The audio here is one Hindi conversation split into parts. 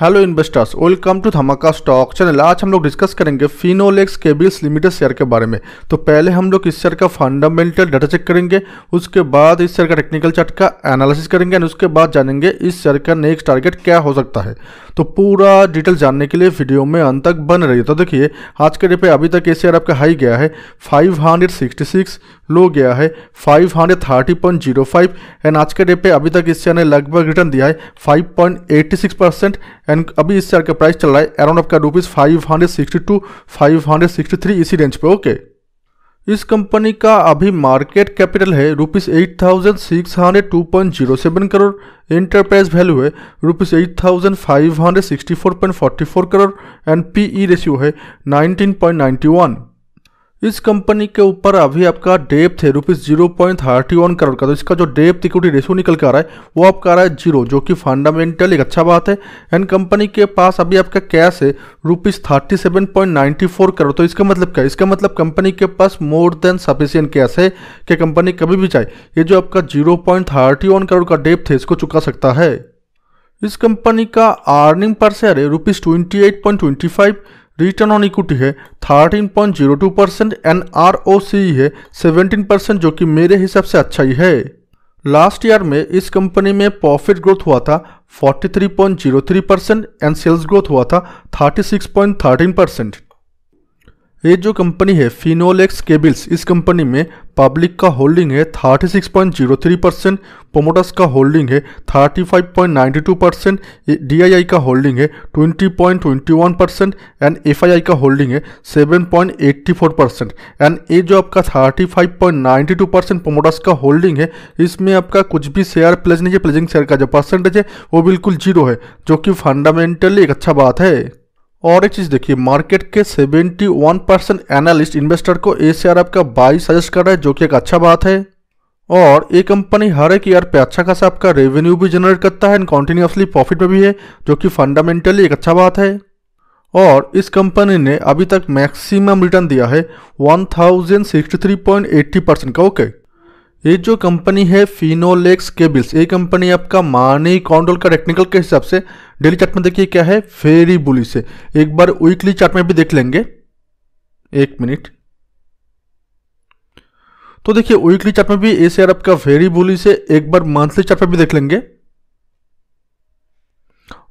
Hello investors welcome to Dhamaka stock channel आज हम लोग डिस्कस करेंगे फिनोलेक्स केबिल्स लिमिटेड शेयर के बारे में तो पहले हम लोग इस शेयर का फंडामेंटल डाटा चेक करेंगे उसके बाद इस शेयर का टेक्निकल चार्ट का एनालिसिस करेंगे और उसके बाद जानेंगे इस शेयर का नेक्स्ट टारगेट क्या हो सकता है तो पूरा डिटेल जानने के लिए वीडियो में अंत तक बन रही है तो देखिए आज के डेट पर अभी तक ये शेयर आपका हाई गया है फाइव लो गया है five hundred thirty point zero five and आज के डेट पे अभी तक इस शेयर ने लगभग रिटर्न दिया है five point eighty six percent and अभी इस शेयर का प्राइस चल रहा है अराउंड आपका rupees five hundred sixty two five hundred sixty three इसी रेंज पे ओके इस कंपनी का अभी मार्केट कैपिटल है rupees eight thousand six hundred two point zero seven crore enterprise value है rupees eight thousand five hundred sixty four point forty four crore and P E ratio है नाइनटीन पॉइंट नाइन्टी वन इस कंपनी के ऊपर अभी आपका डेप थे rupees zero point thirty one crore का तो इसका जो डेप इक्विटी रेशियो निकल कर आ रहा है वो आपका आ रहा है जीरो जो कि फंडामेंटल एक अच्छा बात है एंड कंपनी के पास अभी आपका कैश है rupees thirty seven point ninety four crore तो इसका मतलब क्या है इसका मतलब कंपनी के पास मोर देन सफिशियंट कैश है कि कंपनी कभी भी चाहे ये जो आपका zero point thirty one crore का डेप थे इसको चुका सकता है इस कंपनी का अर्निंग पर शेयर है rupees twenty eight point twenty five return on equity है thirteen point zero two percent N R O C है सेवेंटीन परसेंट जो कि मेरे हिसाब से अच्छा ही है लास्ट ईयर में इस कंपनी में प्रॉफिट ग्रोथ हुआ था 43.03 परसेंट एंड सेल्स ग्रोथ हुआ था 36.13 परसेंट ये जो कंपनी है फिनोलेक्स केबल्स इस कंपनी में पब्लिक का होल्डिंग है 36.03 परसेंट प्रोमोटर्स का होल्डिंग है 35.92 परसेंट डी का होल्डिंग है 20.21 परसेंट एंड एफ का होल्डिंग है 7.84 परसेंट एंड ये जो आपका 35.92 परसेंट प्रोमोटर्स का होल्डिंग है इसमें आपका कुछ भी शेयर प्लेज नहीं है प्लेजिंग शेयर का जो परसेंटेज है वो बिल्कुल जीरो है जो कि फंडामेंटली एक अच्छा बात है और एक चीज़ देखिए मार्केट के 71 परसेंट एनालिस्ट इन्वेस्टर को ए सी आपका बाई सजेस्ट कर रहा है जो कि एक अच्छा बात है और ये कंपनी हर एक ईयर पे अच्छा खासा आपका रेवेन्यू भी जनरेट करता है एंड कॉन्टिन्यूसली प्रॉफिट में भी है जो कि फंडामेंटली एक अच्छा बात है और इस कंपनी ने अभी तक मैक्सिमम रिटर्न दिया है वन परसेंट का ओके okay. ये जो कंपनी है फिनोलेक्स केबल्स ये कंपनी आपका मानी कॉन्ट्रोल का टेक्निकल के हिसाब से डेली चार्ट में देखिए क्या है फेरी बुलिश है एक बार वीकली चार्ट में भी देख लेंगे एक मिनट तो देखिए वीकली चार्ट में भी ए शेयर आपका फेरी बुलिश है एक बार मंथली चार्ट में भी देख लेंगे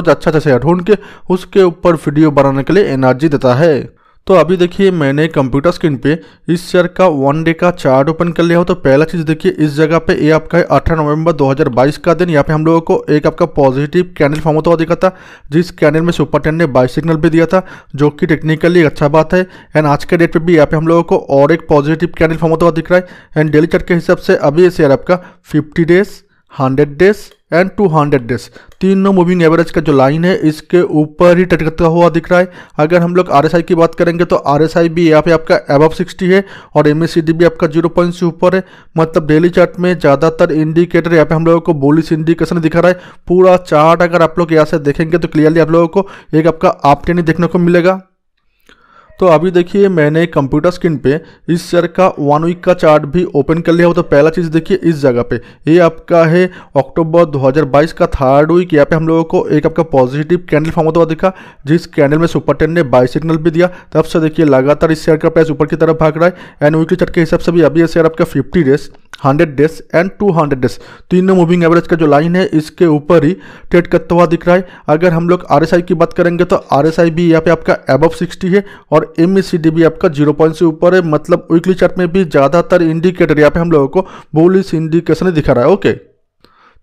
रोज अच्छा अच्छा शेयर ढूंढ के उसके ऊपर वीडियो बनाने के लिए एनर्जी देता है तो अभी देखिए मैंने कंप्यूटर स्क्रीन पे इस शेयर का वन डे का चार्ट ओपन कर लिया हो तो पहला चीज़ देखिए इस जगह पे ये आपका है अठारह नवंबर 2022 का दिन यहाँ पे हम लोगों को एक आपका पॉजिटिव कैंडल फॉर्म होता हुआ दिखा था जिस कैंडल में सुपर टेन ने बाई सिग्नल भी दिया था जो कि टेक्निकली अच्छा बात है एंड आज के डेट पर भी यहाँ पे हम लोगों को और एक पॉजिटिव कैंडल फॉर्म होता हुआ दिख रहा है एंड डेली चार्ट के हिसाब से अभी ये शेयर आपका fifty days hundred days and two hundred days तीनों मूविंग एवरेज का जो लाइन है इसके ऊपर ही टटकता हुआ दिख रहा है अगर हम लोग आई की बात करेंगे तो आई भी यहाँ पे आपका एबव 60 है और डी भी आपका 0.0 से ऊपर है मतलब डेली चार्ट में ज़्यादातर इंडिकेटर यहाँ पे हम लोगों को बोलिस इंडिकेशन दिखा रहा है पूरा चार्ट अगर आप लोग यहाँ से देखेंगे तो क्लियरली आप लोगों को एक आपका आप देखने को मिलेगा तो अभी देखिए मैंने कंप्यूटर स्क्रीन पे इस शेयर का वन वीक का चार्ट भी ओपन कर लिया हो तो पहला चीज़ देखिए इस जगह पे ये आपका है अक्टूबर 2022 का थर्ड वीक यहाँ पे हम लोगों को एक आपका पॉजिटिव कैंडल फॉर्म होता हुआ दिखा जिस कैंडल में सुपर टेन ने बाई सिग्नल भी दिया तब से देखिए लगातार इस शेयर का प्राइस ऊपर की तरफ भाग रहा है एंड वीकली चार्ट के हिसाब से भी अभी ये शेयर आपका fifty days hundred days and two hundred days तीनों मूविंग एवरेज का जो लाइन है इसके ऊपर ही ट्रेड करता हुआ दिख रहा है अगर हम लोग आर की बात करेंगे तो आर भी यहाँ पे आपका एबव सिक्सटी है और और भी e आपका जीरो पॉइंट से ऊपर है मतलब वीकली चार्ट में भी ज़्यादातर इंडिकेटर यहाँ पे हम लोगों को बोलिस इंडिकेशन दिखा रहा है ओके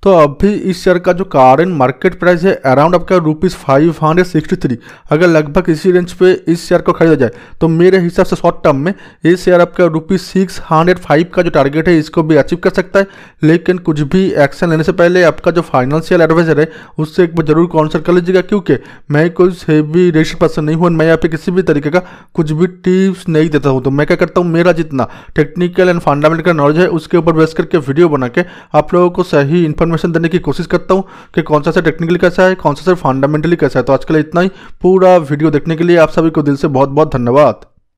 तो अभी इस शेयर का जो कारण मार्केट प्राइस है अराउंड आपका rupees five hundred sixty three अगर लगभग इसी रेंज पे इस शेयर को खरीदा जाए तो मेरे हिसाब से शॉर्ट टर्म में ये शेयर आपका रुपीज़ सिक्स हंड्रेड फाइव का जो टारगेट है इसको भी अचीव कर सकता है लेकिन कुछ भी एक्शन लेने से पहले आपका जो फाइनेंशियल एडवाइजर है उससे एक बार जरूर कॉन्सल्ट कर लीजिएगा क्योंकि मैं कोई हेवी रेस्ट पर्सन नहीं हूँ मैं यहाँ पे किसी भी तरीके का कुछ भी टिप्स नहीं देता हूँ तो मैं क्या करता हूँ मेरा जितना टेक्निकल एंड फंडामेंटल नॉलेज है उसके ऊपर बेस करके वीडियो बना के आप लोगों को सही इन्फॉर्म इन्फॉर्मेशन देने की कोशिश करता हूँ कि कौन सा सा टेक्निकली कैसा है कौन सा सा फंडामेंटली कैसा है तो आज के लिए इतना ही पूरा वीडियो देखने के लिए आप सभी को दिल से बहुत बहुत धन्यवाद